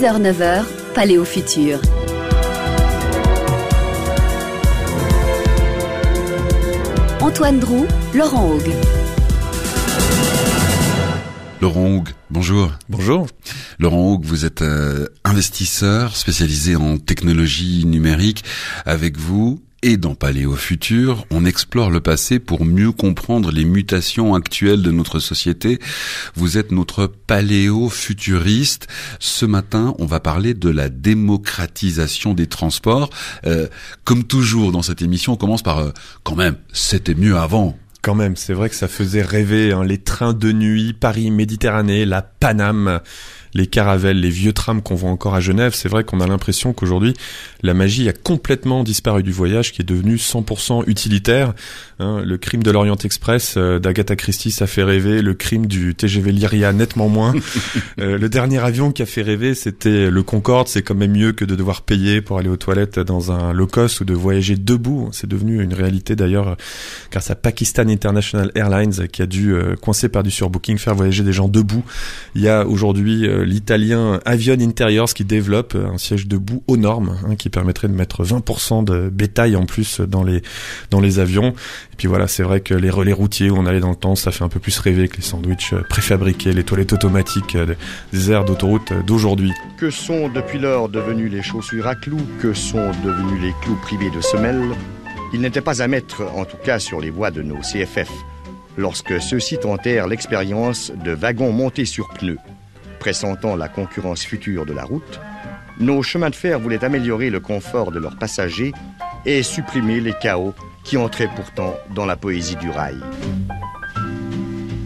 6h-9h, Paléo Futur. Antoine Drou, Laurent Haug. Laurent Haug, bonjour. Bonjour. Laurent Haug, vous êtes euh, investisseur spécialisé en technologie numérique. Avec vous, et dans Paléo Futur, on explore le passé pour mieux comprendre les mutations actuelles de notre société. Vous êtes notre paléo-futuriste. Ce matin, on va parler de la démocratisation des transports. Euh, comme toujours dans cette émission, on commence par euh, quand même, c'était mieux avant. Quand même, c'est vrai que ça faisait rêver hein, les trains de nuit, Paris-Méditerranée, la Paname les caravelles, les vieux trams qu'on voit encore à Genève, c'est vrai qu'on a l'impression qu'aujourd'hui, la magie a complètement disparu du voyage, qui est devenu 100% utilitaire. Hein. le crime de l'Orient Express euh, d'Agatha Christie, ça fait rêver. Le crime du TGV Lyria, nettement moins. Euh, le dernier avion qui a fait rêver, c'était le Concorde. C'est quand même mieux que de devoir payer pour aller aux toilettes dans un low cost ou de voyager debout. C'est devenu une réalité d'ailleurs grâce à Pakistan International Airlines qui a dû, euh, coincé par du surbooking, faire voyager des gens debout. Il y a aujourd'hui euh, l'italien Avion Interiors qui développe euh, un siège debout aux normes hein, qui permettrait de mettre 20% de bétail en plus dans les dans les avions. Et puis voilà, c'est vrai que les relais routiers où on allait dans le temps, ça fait un peu plus rêver que les sandwichs euh, préfabriqués, les toilettes automatiques euh, des aires d'autoroute d'aujourd'hui. Que sont depuis lors devenues les chaussures à clous Que sont devenus les clous privés de semelles Ils n'étaient pas à mettre, en tout cas sur les voies de nos CFF lorsque ceux-ci tentèrent l'expérience de wagons montés sur pneus. Pressentant la concurrence future de la route, nos chemins de fer voulaient améliorer le confort de leurs passagers et supprimer les chaos qui entraient pourtant dans la poésie du rail.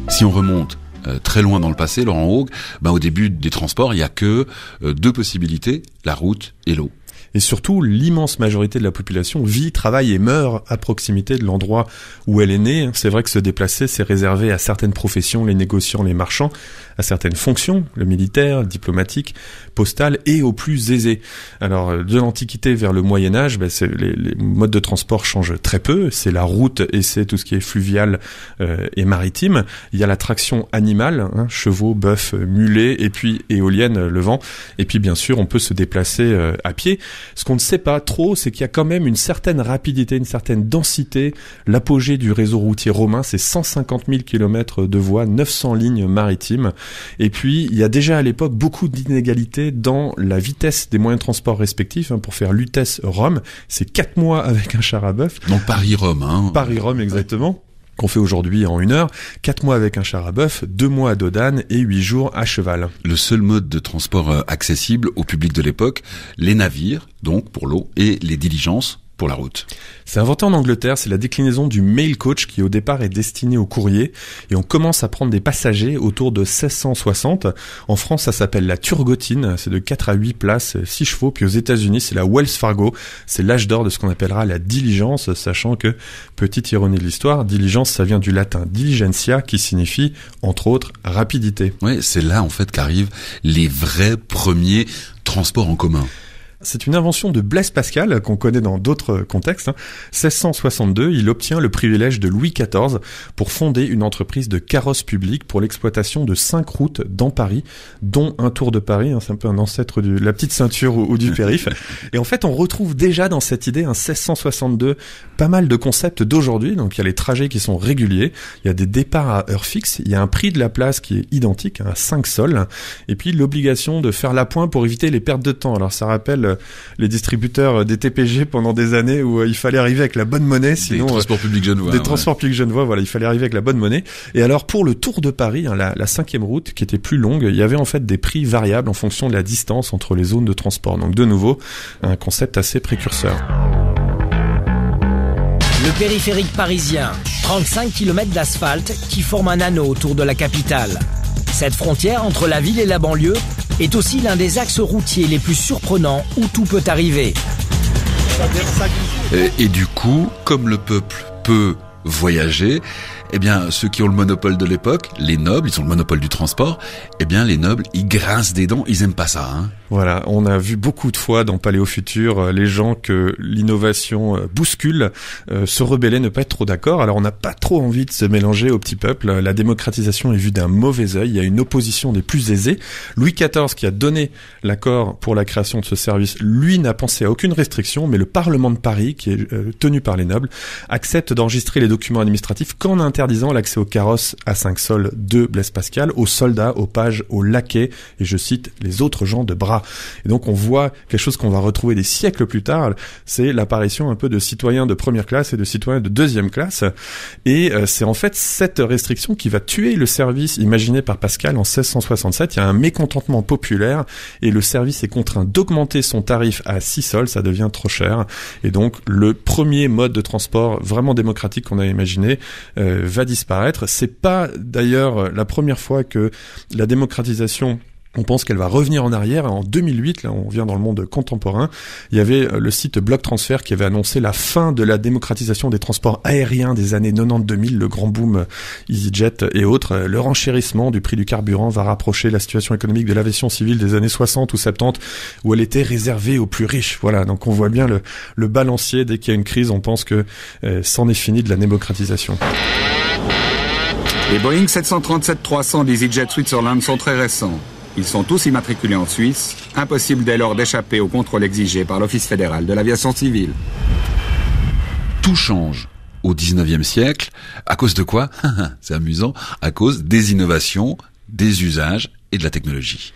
Si on remonte euh, très loin dans le passé, Laurent Haug, ben, au début des transports, il n'y a que euh, deux possibilités, la route et l'eau. Et surtout, l'immense majorité de la population vit, travaille et meurt à proximité de l'endroit où elle est née. C'est vrai que se déplacer, c'est réservé à certaines professions, les négociants, les marchands, à certaines fonctions, le militaire, diplomatique, postal et aux plus aisés. Alors, euh, de l'Antiquité vers le Moyen Âge, ben, les, les, modes de transport changent très peu. C'est la route et c'est tout ce qui est fluvial euh, et maritime. Il y a la traction animale, hein, chevaux, bœufs, mulets, et puis éoliennes, euh, le vent. Et puis, bien sûr, on peut se déplacer à pied. Ce qu'on ne sait pas trop, c'est qu'il y a quand même une certaine rapidité, une certaine densité. L'apogée du réseau routier romain, c'est 150 000 km de voies, 900 lignes maritimes. Et puis, il y a déjà à l'époque beaucoup d'inégalités dans la vitesse des moyens de transport respectifs. Hein, pour faire lutes rome c'est 4 mois avec un char à bœuf. Non, Paris-Rome. Hein. Paris-Rome, exactement qu'on fait aujourd'hui en une heure, quatre mois avec un char à bœuf, deux mois à Dodane et huit jours à cheval. Le seul mode de transport euh, accessible au public de l'époque, les navires, donc pour l'eau, et les diligences pour la route. C'est inventé en Angleterre, c'est la déclinaison du mail coach qui au départ est destiné au courrier et on commence à prendre des passagers autour de 1660. En France, ça s'appelle la Turgotine, c'est de 4 à 8 places, 6 chevaux, puis aux États-Unis, c'est la Wells Fargo, c'est l'âge d'or de ce qu'on appellera la diligence, sachant que petite ironie de l'histoire, diligence ça vient du latin diligentia qui signifie entre autres rapidité. Oui, c'est là en fait qu'arrivent les vrais premiers transports en commun c'est une invention de Blaise Pascal qu'on connaît dans d'autres contextes. 1662, hein. il obtient le privilège de Louis XIV pour fonder une entreprise de carrosses publiques pour l'exploitation de cinq routes dans Paris, dont un Tour de Paris. Hein. c'est un peu un ancêtre de la petite ceinture ou, du périph. Et en fait, on retrouve déjà dans cette idée, un hein, 1662, pas mal de concepts d'aujourd'hui. Donc il y a les trajets qui sont réguliers, il y a des départs à heure fixe, il y a un prix de la place qui est identique, à 5 sols, et puis l'obligation de faire l'appoint pour éviter les pertes de temps. Alors ça rappelle euh, les distributeurs des TPG pendant des années où euh, il fallait arriver avec la bonne monnaie, sinon des euh, transports publics genevois, des hein, transports publics genevois, voilà, il fallait arriver avec la bonne monnaie. Et alors pour le Tour de Paris, hein, la, la, cinquième route qui était plus longue, il y avait en fait des prix variables en fonction de la distance entre les zones de transport. Donc de nouveau, un concept assez précurseur. Le périphérique parisien, 35 km d'asphalte qui forme un anneau autour de la capitale. Cette frontière entre la ville et la banlieue est aussi l'un des axes routiers les plus surprenants où tout peut arriver. Et, du coup, comme le peuple peut voyager, eh bien, ceux qui ont le monopole de l'époque, les nobles, ils ont le monopole du transport, eh bien, les nobles, ils grincent des dents, ils aiment pas ça. Hein. Voilà, on a vu beaucoup de fois dans Paléo Futur euh, les gens que l'innovation euh, bouscule euh, se rebeller, ne pas être trop d'accord. Alors, on n'a pas trop envie de se mélanger au petit peuple. La démocratisation est vue d'un mauvais œil. Il y a une opposition des plus aisés. Louis XIV, qui a donné l'accord pour la création de ce service, lui n'a pensé à aucune restriction, mais le Parlement de Paris, qui est tenu par les nobles, accepte d'enregistrer les documents administratifs qu'en interdisant l'accès aux carrosses à 5 sols de Blaise Pascal, aux soldats, aux pages, aux laquais, et je cite, les autres gens de bras. Et donc on voit quelque chose qu'on va retrouver des siècles plus tard, c'est l'apparition un peu de citoyens de première classe et de citoyens de deuxième classe. Et euh, c'est en fait cette restriction qui va tuer le service imaginé par Pascal en 1667. Il y a un mécontentement populaire et le service est contraint d'augmenter son tarif à 6 sols, ça devient trop cher. Et donc le premier mode de transport vraiment démocratique qu'on a imaginé euh, va disparaître. C'est pas d'ailleurs la première fois que la démocratisation on pense qu'elle va revenir en arrière. En 2008, là, on vient dans le monde contemporain. Il y avait euh, le site Block Transfer qui avait annoncé la fin de la démocratisation des transports aériens des années 90-2000, le grand boom euh, EasyJet et autres. Euh, le renchérissement du prix du carburant va rapprocher la situation économique de l'aviation civile des années 60 ou 70 où elle était réservée aux plus riches. Voilà. Donc, on voit bien le, balancier. Dès qu'il y a une crise, on pense que c'en est fini de la démocratisation. Les Boeing 737-300 d'EasyJet Switzerland sont très récents. Ils sont tous immatriculés en Suisse, impossible dès lors d'échapper au contrôle exigé par l'Office fédéral de l'aviation civile. Tout change au 19e siècle, à cause de quoi C'est amusant, à cause des innovations, des usages et de la technologie.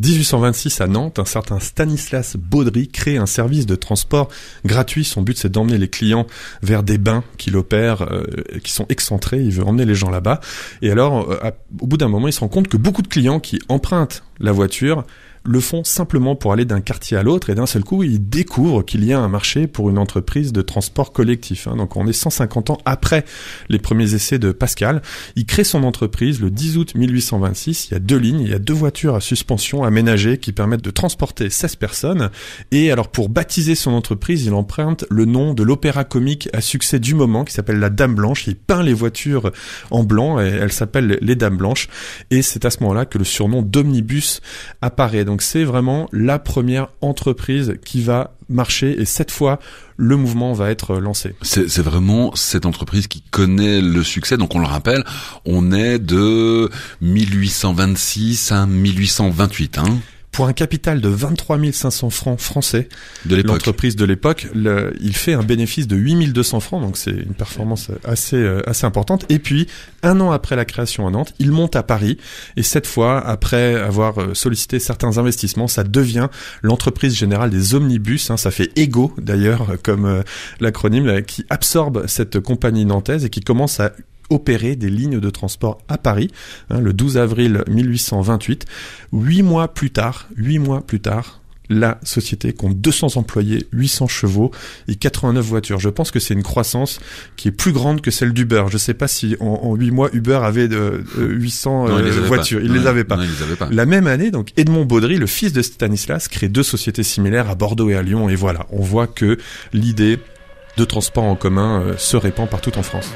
1826 à Nantes, un certain Stanislas Baudry crée un service de transport gratuit. Son but c'est d'emmener les clients vers des bains qu'il opère, euh, qui sont excentrés. Il veut emmener les gens là-bas. Et alors, euh, au bout d'un moment, il se rend compte que beaucoup de clients qui empruntent la voiture le font simplement pour aller d'un quartier à l'autre et d'un seul coup, ils découvrent qu'il y a un marché pour une entreprise de transport collectif. Hein. Donc on est 150 ans après les premiers essais de Pascal. Il crée son entreprise le 10 août 1826. Il y a deux lignes, il y a deux voitures à suspension aménagées qui permettent de transporter 16 personnes. Et alors pour baptiser son entreprise, il emprunte le nom de l'opéra comique à succès du moment qui s'appelle La Dame Blanche. Il peint les voitures en blanc et elles s'appellent Les Dames Blanches. Et c'est à ce moment-là que le surnom d'omnibus apparaît donc c'est vraiment la première entreprise qui va marcher et cette fois le mouvement va être euh, lancé. C'est vraiment cette entreprise qui connaît le succès. Donc on le rappelle, on est de 1826 à 1828. Hein pour un capital de 23 500 francs français, de l'entreprise de l'époque, il fait un bénéfice de 8 200 francs, donc c'est une performance assez, euh, assez importante. Et puis, un an après la création à Nantes, il monte à Paris, et cette fois, après avoir euh, sollicité certains investissements, ça devient l'entreprise générale des omnibus, hein. ça fait EGO d'ailleurs comme euh, l'acronyme, qui absorbe cette compagnie nantaise et qui commence à opérer des lignes de transport à Paris, hein, le 12 avril 1828. Huit mois plus tard, huit mois plus tard, la société compte 200 employés, 800 chevaux et 89 voitures. Je pense que c'est une croissance qui est plus grande que celle d'Uber. Je ne sais pas si en, huit 8 mois Uber avait de, euh, 800 euh, euh, voitures. Il ne les, avait pas. La même année, donc Edmond Baudry, le fils de Stanislas, crée deux sociétés similaires à Bordeaux et à Lyon. Et voilà, on voit que l'idée de transport en commun se répand partout en France.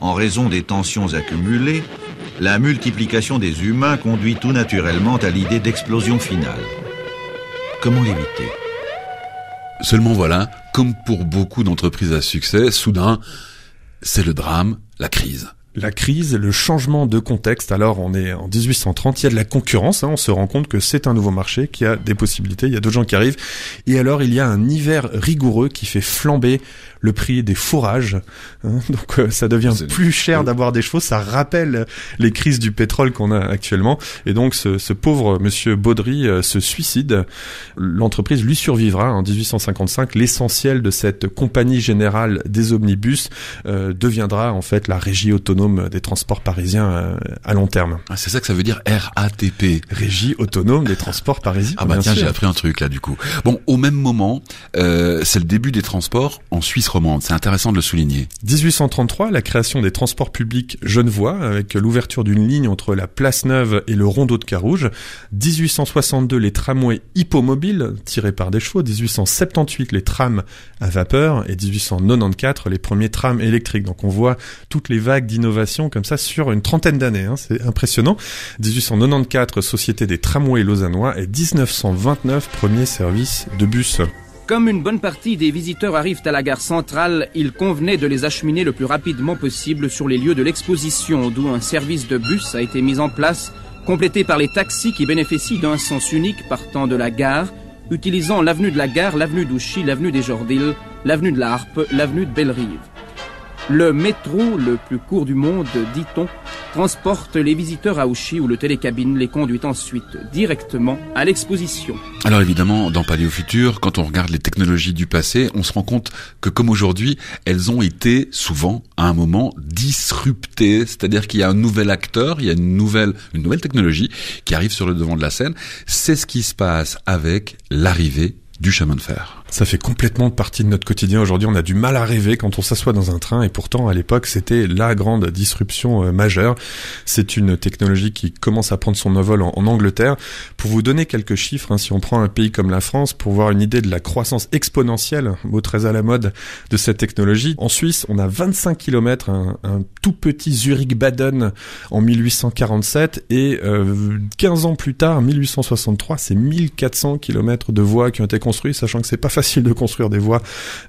En raison des tensions accumulées, la multiplication des humains conduit tout naturellement à l'idée d'explosion finale. Comment l'éviter Seulement voilà, comme pour beaucoup d'entreprises à succès, soudain, c'est le drame, la crise la crise, le changement de contexte. Alors, on est en 1830, il y a de la concurrence, hein. on se rend compte que c'est un nouveau marché, qui a des possibilités, il y a d'autres gens qui arrivent. Et alors, il y a un hiver rigoureux qui fait flamber le prix des fourrages. Hein. donc, euh, ça devient plus cher d'avoir des chevaux, ça rappelle les crises du pétrole qu'on a actuellement. Et donc, ce, ce pauvre monsieur Baudry euh, se suicide. L'entreprise lui survivra hein. en 1855. L'essentiel de cette compagnie générale des omnibus euh, deviendra en fait la régie autonome des transports parisiens euh, à long terme. Ah, c'est ça que ça veut dire RATP. Régie autonome des transports parisiens. Ah bah tiens, j'ai appris un truc là du coup. Bon, au même moment, euh, c'est le début des transports en Suisse romande. C'est intéressant de le souligner. 1833, la création des transports publics genevois avec l'ouverture d'une ligne entre la Place Neuve et le rondeau de Carouge. 1862, les tramways hippomobiles tirés par des chevaux. 1878, les trams à vapeur et 1894, les premiers trams électriques. Donc on voit toutes les vagues d'innovation comme ça sur une trentaine d'années. Hein, c'est impressionnant. 1894, Société des tramways lausannois et 1929, premier service de bus. Comme une bonne partie des visiteurs arrivent à la gare centrale, il convenait de les acheminer le plus rapidement possible sur les lieux de l'exposition, d'où un service de bus a été mis en place, complété par les taxis qui bénéficient d'un sens unique partant de la gare, utilisant l'avenue de la gare, l'avenue d'Ouchy, l'avenue des Jordils, l'avenue de la l'avenue de Bellerive. Le métro, le plus court du monde, dit-on, transporte les visiteurs à Ouchy où le télécabine les conduit ensuite directement à l'exposition. Alors évidemment, dans Paléo Futur, quand on regarde les technologies du passé, on se rend compte que comme aujourd'hui, elles ont été souvent à un moment disruptées, c'est-à-dire qu'il y a un nouvel acteur, il y a une nouvelle une nouvelle technologie qui arrive sur le devant de la scène. C'est ce qui se passe avec l'arrivée du chemin de fer. Ça fait complètement partie de notre quotidien aujourd'hui. On a du mal à rêver quand on s'assoit dans un train et pourtant à l'époque c'était la grande disruption euh, majeure. C'est une technologie qui commence à prendre son envol en, Angleterre. Pour vous donner quelques chiffres, hein, si on prend un pays comme la France, pour voir une idée de la croissance exponentielle, mot très à la mode, de cette technologie. En Suisse, on a 25 km, un, tout petit Zurich-Baden en 1847 et 15 euh, ans plus tard, 1863, c'est 1400 km de voies qui ont été construites, sachant que c'est pas facile facile de construire des voies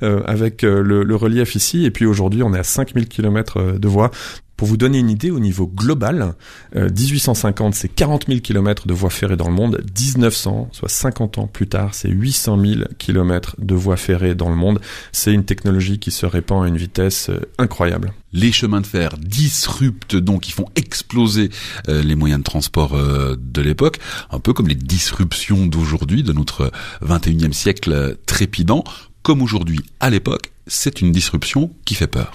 euh, avec euh, le, le, relief ici. Et puis aujourd'hui, on est à 5000 km euh, de voies. Pour vous donner une idée, au niveau global, 1850, euh, c'est 40 000 km de voies ferrées dans le monde. 1900, soit 50 ans plus tard, c'est 800 000 km de voies ferrées dans le monde. C'est une technologie qui se répand à une vitesse euh, incroyable. Les chemins de fer disruptent donc, ils font exploser euh, les moyens de transport de l'époque, un peu comme les disruptions d'aujourd'hui, de notre 21e siècle trépidant. Comme aujourd'hui, à l'époque, c'est une disruption qui fait peur.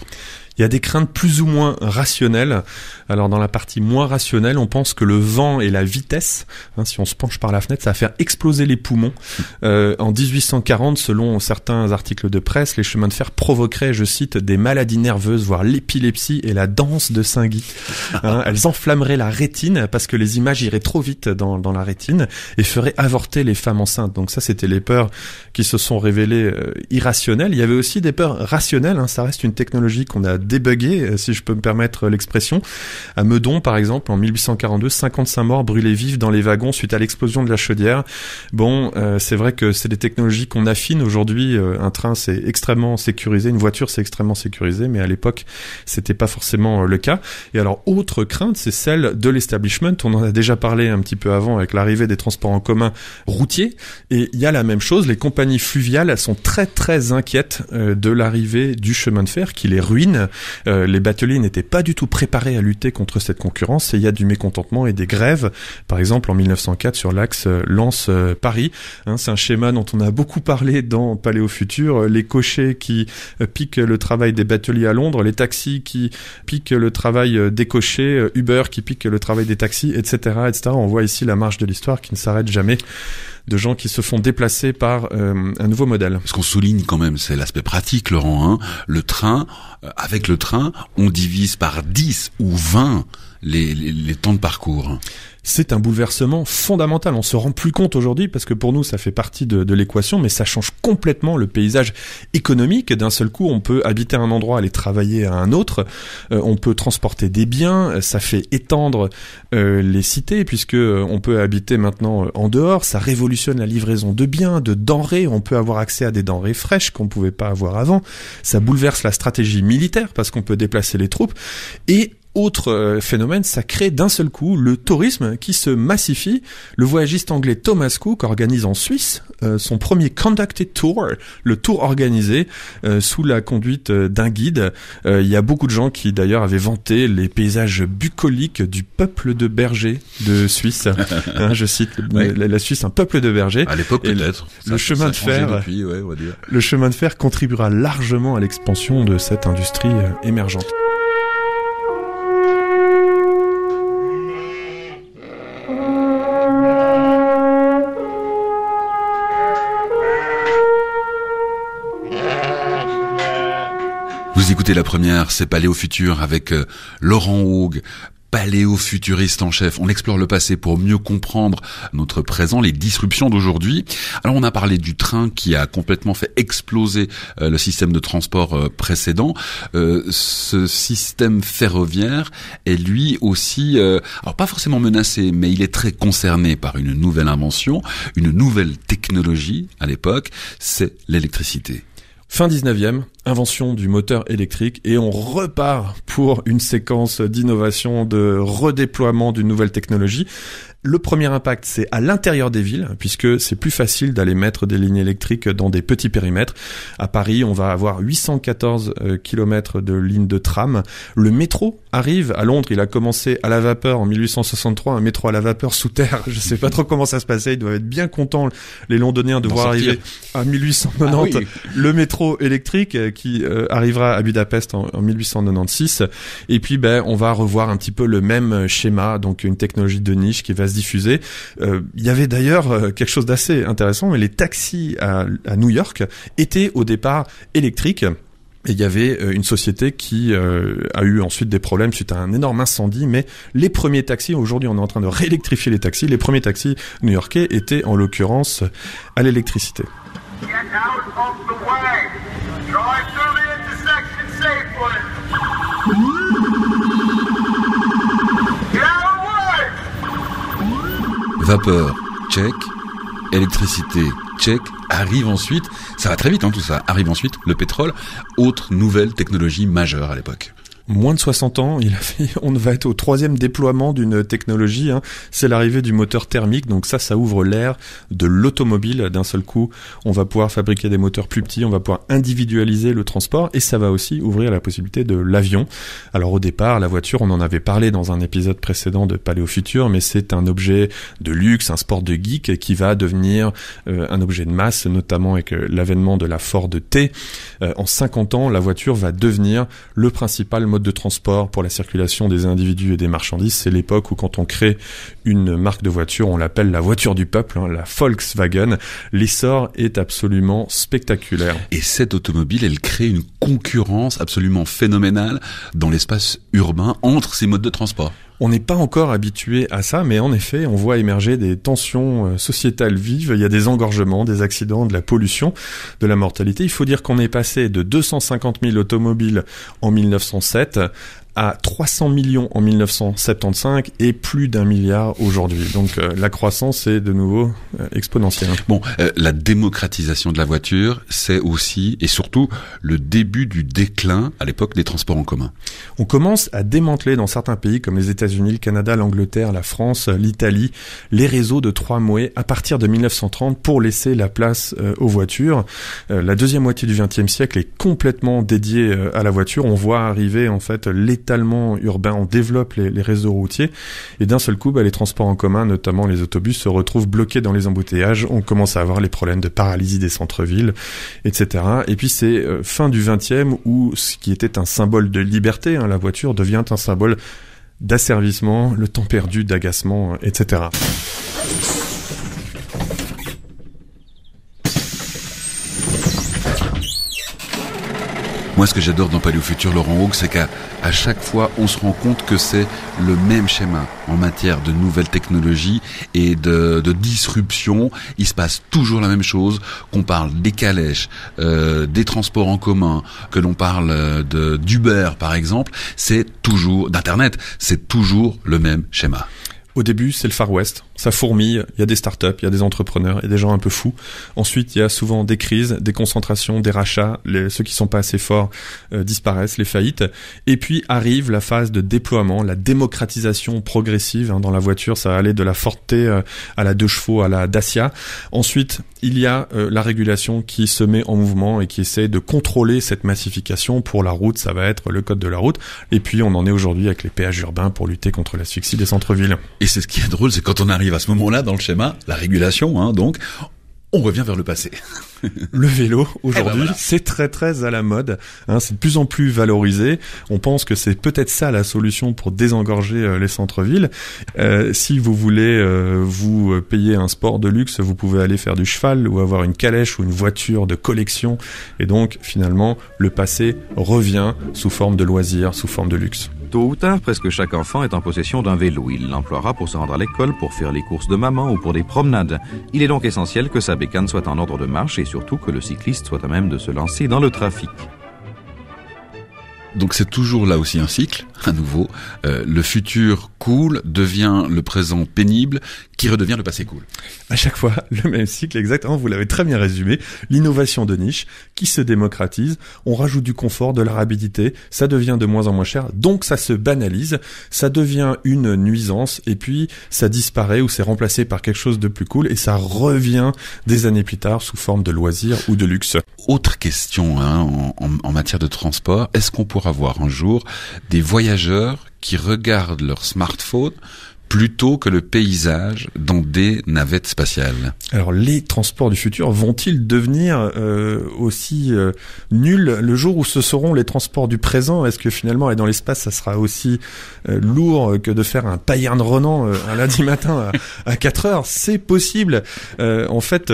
Il y a des craintes plus ou moins rationnelles. Alors dans la partie moins rationnelle, on pense que le vent et la vitesse, hein, si on se penche par la fenêtre, ça va faire exploser les poumons. Euh, en 1840, selon certains articles de presse, les chemins de fer provoqueraient, je cite, des maladies nerveuses, voire l'épilepsie et la danse de Saint-Guy. Hein, elles enflammeraient la rétine parce que les images iraient trop vite dans, dans la rétine et feraient avorter les femmes enceintes. Donc ça, c'était les peurs qui se sont révélées euh, irrationnelles. Il y avait aussi des peurs rationnelles. Hein. Ça reste une technologie qu'on a débugger, euh, si je peux me permettre l'expression. À Meudon, par exemple, en 1842, 55 morts brûlés vifs dans les wagons suite à l'explosion de la chaudière. Bon, euh, c'est vrai que c'est des technologies qu'on affine aujourd'hui. Euh, un train, c'est extrêmement sécurisé, une voiture, c'est extrêmement sécurisé, mais à l'époque, c'était pas forcément le cas. Et alors, autre crainte, c'est celle de l'establishment. On en a déjà parlé un petit peu avant avec l'arrivée des transports en commun routiers. Et il y a la même chose, les compagnies fluviales elles sont très très inquiètes de l'arrivée du chemin de fer qui les ruine euh, les bateliers n'étaient pas du tout préparés à lutter contre cette concurrence et il y a du mécontentement et des grèves. Par exemple, en 1904 sur l'axe euh, lance paris hein, c'est un schéma dont on a beaucoup parlé dans Paléo Futur. Euh, les cochers qui piquent le travail des bateliers à Londres, les taxis qui piquent le travail des cochers, Uber qui pique le travail des taxis, etc., etc. On voit ici la marche de l'histoire qui ne s'arrête jamais de gens qui se font déplacer par euh, un nouveau modèle. Ce qu'on souligne quand même, c'est l'aspect pratique, Laurent. Hein. Le train, euh, avec le train, on divise par 10 ou 20 les, les, les temps de parcours c'est un bouleversement fondamental. On se rend plus compte aujourd'hui parce que pour nous ça fait partie de, de l'équation, mais ça change complètement le paysage économique. D'un seul coup, on peut habiter un endroit, aller travailler à un autre. Euh, on peut transporter des biens. Ça fait étendre euh, les cités puisque euh, on peut habiter maintenant en dehors. Ça révolutionne la livraison de biens, de denrées. On peut avoir accès à des denrées fraîches qu'on ne pouvait pas avoir avant. Ça bouleverse la stratégie militaire parce qu'on peut déplacer les troupes et autre euh, phénomène, ça crée d'un seul coup le tourisme qui se massifie. Le voyagiste anglais Thomas Cook organise en Suisse euh, son premier Conducted Tour, le tour organisé euh, sous la conduite d'un guide. Il y a beaucoup de gens qui d'ailleurs avaient vanté les paysages bucoliques du peuple de bergers de Suisse. Hein, je cite la, Suisse, un peuple de bergers. À l'époque peut-être. Le chemin de fer. Le chemin de fer contribuera largement à l'expansion de cette industrie émergente. Vous écoutez la première, c'est Paléo Futur avec euh, Laurent Haug, Futuriste en chef. On explore le passé pour mieux comprendre notre présent, les disruptions d'aujourd'hui. Alors on a parlé du train qui a complètement fait exploser euh, le système de transport euh, précédent. ce système ferroviaire est lui aussi, alors pas forcément menacé, mais il est très concerné par une nouvelle invention, une nouvelle technologie à l'époque, c'est l'électricité. Fin 19e, invention du moteur électrique et on repart pour une séquence d'innovation, de redéploiement d'une nouvelle technologie. Le premier impact, c'est à l'intérieur des villes, puisque c'est plus facile d'aller mettre des lignes électriques dans des petits périmètres. À Paris, on va avoir 814 euh, km de lignes de tram. Le métro arrive à Londres. Il a commencé à la vapeur en 1863, un métro à la vapeur sous terre. Je ne sais pas trop comment ça se passait. Ils doivent être bien contents, les Londoniens, de voir arriver à 1890 ah le métro électrique euh, qui euh, arrivera à Budapest en, 1896. Et puis, ben, on va revoir un petit peu le même schéma, donc une technologie de niche qui va se diffuser. Euh, il y avait d'ailleurs euh, quelque chose d'assez intéressant, mais les taxis à, New York étaient au départ électriques. Et il y avait une société qui a eu ensuite des problèmes suite à un énorme incendie, mais les premiers taxis, aujourd'hui on est en train de réélectrifier les taxis, les premiers taxis new-yorkais étaient en l'occurrence à l'électricité. Get out of the way. Vapeur, check. Électricité, check. Arrive ensuite, ça va très vite hein, tout ça, arrive ensuite le pétrole, autre nouvelle technologie majeure à l'époque moins de 60 ans, il on va être au troisième déploiement d'une technologie. Hein. C'est l'arrivée du moteur thermique. Donc ça, ça ouvre l'ère de l'automobile. D'un seul coup, on va pouvoir fabriquer des moteurs plus petits, on va pouvoir individualiser le transport et ça va aussi ouvrir la possibilité de l'avion. Alors au départ, la voiture, on en avait parlé dans un épisode précédent de Paléo Futur, mais c'est un objet de luxe, un sport de geek qui va devenir euh, un objet de masse, notamment avec euh, l'avènement de la Ford T. Euh, en 50 ans, la voiture va devenir le principal moteur de transport pour la circulation des individus et des marchandises. C'est l'époque où quand on crée une marque de voiture, on l'appelle la voiture du peuple, hein, la Volkswagen. L'essor est absolument spectaculaire. Et cette automobile, elle crée une concurrence absolument phénoménale dans l'espace urbain entre ces modes de transport. On n'est pas encore habitué à ça, mais en effet, on voit émerger des tensions euh, sociétales vives. Il y a des engorgements, des accidents, de la pollution, de la mortalité. Il faut dire qu'on est passé de 250 000 automobiles en 1907 à 300 millions en 1975 et plus d'un milliard aujourd'hui. Donc euh, la croissance est de nouveau euh, exponentielle. Bon, euh, la démocratisation de la voiture, c'est aussi et surtout le début du déclin à l'époque des transports en commun. On commence à démanteler dans certains pays comme les États-Unis, le Canada, l'Angleterre, la France, l'Italie, les réseaux de trois tramway à partir de 1930 pour laisser la place aux voitures. la deuxième moitié du XXe siècle est complètement dédiée à la voiture. On voit arriver en fait les urbain, on développe les, réseaux routiers, et d'un seul coup, bah, les transports en commun, notamment les autobus, se retrouvent bloqués dans les embouteillages, on commence à avoir les problèmes de paralysie des centres-villes, etc. Et puis c'est euh, fin du 20e où ce qui était un symbole de liberté, hein, la voiture devient un symbole d'asservissement, le temps perdu, d'agacement, etc. Moi, ce que j'adore dans Paléo Futur, Laurent Haug, c'est qu'à chaque fois, on se rend compte que c'est le même schéma en matière de nouvelles technologies et de, disruption. Il se passe toujours la même chose, qu'on parle des calèches, euh, des transports en commun, que l'on parle euh, d'Uber, par exemple. C'est toujours, d'Internet, c'est toujours le même schéma. Au début, c'est le Far West ça fourmille, il y a des startups, il y a des entrepreneurs, il y a des gens un peu fous. Ensuite, il y a souvent des crises, des concentrations, des rachats, les, ceux qui sont pas assez forts euh, disparaissent, les faillites. Et puis arrive la phase de déploiement, la démocratisation progressive hein, dans la voiture, ça va aller de la Forte euh, à la deux chevaux à la Dacia. Ensuite, il y a euh, la régulation qui se met en mouvement et qui essaie de contrôler cette massification. Pour la route, ça va être le code de la route. Et puis on en est aujourd'hui avec les péages urbains pour lutter contre l'asphyxie des centres-villes. Et c'est ce qui est drôle, c'est quand on arrive à ce moment-là dans le schéma, la régulation, hein, donc, on revient vers le passé. le vélo eh ben aujourd'hui, c'est très très à la mode. Hein, c'est de plus en plus valorisé. On pense que c'est peut-être ça la solution pour désengorger euh, les centres-villes. Euh, si vous voulez euh, vous payer un sport de luxe, vous pouvez aller faire du cheval ou avoir une calèche ou une voiture de collection. Et donc finalement, le passé revient sous forme de loisirs, sous forme de luxe. Tôt ou tard, presque chaque enfant est en possession d'un vélo. Il l'emploiera pour se rendre à l'école, pour faire les courses de maman ou pour des promenades. Il est donc essentiel que sa bécane soit en ordre de marche et surtout que le cycliste soit à même de se lancer dans le trafic. Donc c'est toujours là aussi un cycle, à nouveau. Euh, le futur cool devient le présent pénible, qui redevient le passé cool. À chaque fois, le même cycle, exactement. Vous l'avez très bien résumé. L'innovation de niche qui se démocratise. On rajoute du confort, de la rapidité. Ça devient de moins en moins cher. Donc ça se banalise. Ça devient une nuisance. Et puis ça disparaît ou c'est remplacé par quelque chose de plus cool. Et ça revient des années plus tard sous forme de loisirs ou de luxe. Autre question hein, en, en matière de transport. Est-ce qu'on pourrait avoir un jour des voyageurs qui regardent leur smartphone plutôt que le paysage dans des navettes spatiales. Alors les transports du futur vont-ils devenir euh, aussi euh, nuls le jour où ce seront les transports du présent Est-ce que finalement dans l'espace, ça sera aussi euh, lourd que de faire un paillard de Renan un lundi matin à, 4 heures C'est possible. en fait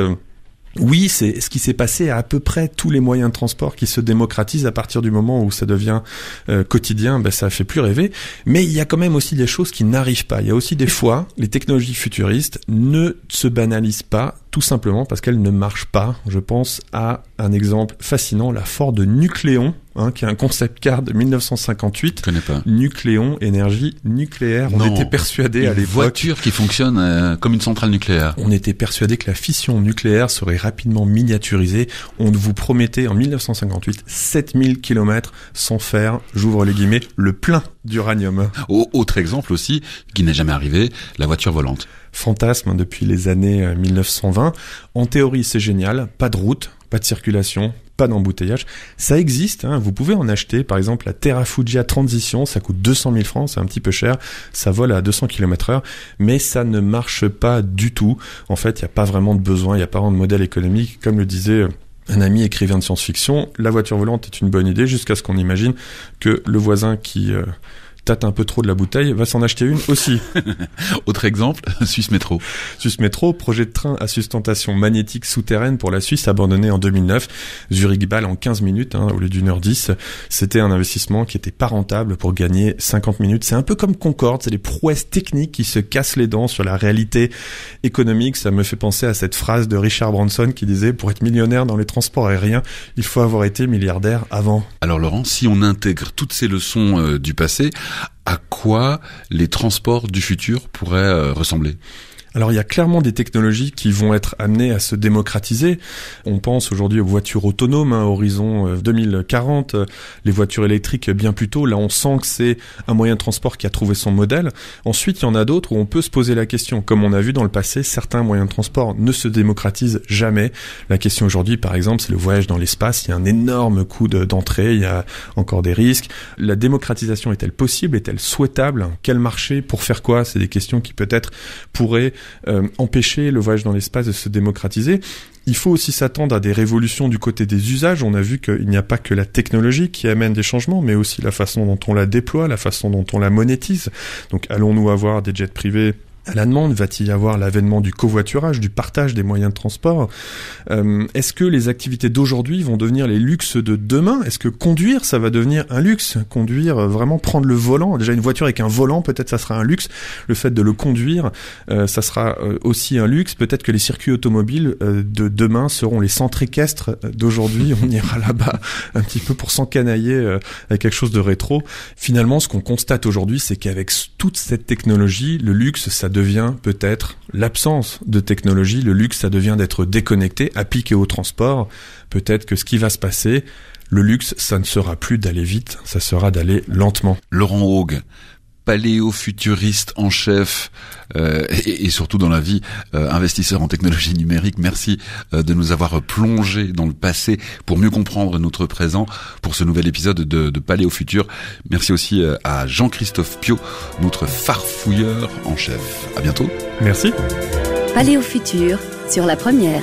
oui, c'est ce qui s'est passé à peu près tous les moyens de transport qui se démocratisent à partir du moment où ça devient euh, quotidien, ben, ça fait plus rêver. Mais il y a quand même aussi des choses qui n'arrivent pas. Il y a aussi des fois, les technologies futuristes ne se banalisent pas tout simplement parce qu'elle ne marche pas. Je pense à un exemple fascinant, la Ford Nucléon, hein, qui est un concept car de 1958. Je connais pas. Nucléon, énergie nucléaire. On était persuadé à l'époque. voiture qui fonctionne euh, comme une centrale nucléaire. On était persuadé que la fission nucléaire serait rapidement miniaturisée. On vous promettait en 1958 7000 km sans faire, j'ouvre les guillemets, le plein d'uranium. Autre exemple aussi, qui n'est jamais arrivé, la voiture volante fantasme depuis les années 1920. Euh, en théorie, c'est génial, pas de route, pas de circulation, pas d'embouteillage. Ça existe, hein. vous pouvez en acheter. Par exemple, la Terra Fugia Transition, ça coûte 200 000 francs, c'est un petit peu cher. Ça vole à 200 km heure, mais ça ne marche pas du tout. En fait, il n'y a pas vraiment de besoin, il n'y a pas vraiment de modèle économique. Comme le disait euh, un ami écrivain de science-fiction, la voiture volante est une bonne idée jusqu'à ce qu'on imagine que le voisin qui... Euh, tâte un peu trop de la bouteille, va s'en acheter une aussi. Autre exemple, Suisse Métro. Suisse Métro, projet de train à sustentation magnétique souterraine pour la Suisse, abandonné en 2009. Zurich-Bâle en 15 minutes, hein, au lieu d'une heure 10. C'était un investissement qui était pas rentable pour gagner 50 minutes. C'est un peu comme Concorde, c'est des prouesses techniques qui se cassent les dents sur la réalité économique. Ça me fait penser à cette phrase de Richard Branson qui disait, pour être millionnaire dans les transports aériens, il faut avoir été milliardaire avant. Alors Laurent, si on intègre toutes ces leçons euh, du passé, à quoi les transports du futur pourraient euh, ressembler alors il y a clairement des technologies qui vont être amenées à se démocratiser. On pense aujourd'hui aux voitures autonomes, hein, horizon 2040, euh, euh, les voitures électriques bien plus tôt. Là on sent que c'est un moyen de transport qui a trouvé son modèle. Ensuite il y en a d'autres où on peut se poser la question. Comme on a vu dans le passé, certains moyens de transport ne se démocratisent jamais. La question aujourd'hui par exemple c'est le voyage dans l'espace. Il y a un énorme coût d'entrée, il y a encore des risques. La démocratisation est-elle possible Est-elle souhaitable Quel marché Pour faire quoi C'est des questions qui peut-être pourraient euh, empêcher le voyage dans l'espace de se démocratiser. Il faut aussi s'attendre à des révolutions du côté des usages. On a vu qu'il n'y a pas que la technologie qui amène des changements, mais aussi la façon dont on la déploie, la façon dont on la monétise. Donc allons-nous avoir des jets privés à la demande Va-t-il y avoir l'avènement du covoiturage, du partage des moyens de transport euh, Est-ce que les activités d'aujourd'hui vont devenir les luxes de demain Est-ce que conduire, ça va devenir un luxe Conduire, euh, vraiment prendre le volant. Déjà, une voiture avec un volant, peut-être ça sera un luxe. Le fait de le conduire, euh, ça sera aussi un luxe. Peut-être que les circuits automobiles de demain seront les centres équestres d'aujourd'hui. On ira là-bas un petit peu pour s'encanailler avec quelque chose de rétro. Finalement, ce qu'on constate aujourd'hui, c'est qu'avec toute cette technologie, le luxe, ça devient peut-être l'absence de technologie. Le luxe, ça devient d'être déconnecté, appliqué au transport. Peut-être que ce qui va se passer, le luxe, ça ne sera plus d'aller vite, ça sera d'aller lentement. Laurent Haug, paléo-futuriste en chef euh, et, surtout dans la vie euh, investisseur en technologie numérique. Merci euh, de nous avoir plongé dans le passé pour mieux comprendre notre présent pour ce nouvel épisode de, de Paléo Futur. Merci aussi à Jean-Christophe Pio, notre farfouilleur en chef. À bientôt. Merci. Paléo Futur sur la première.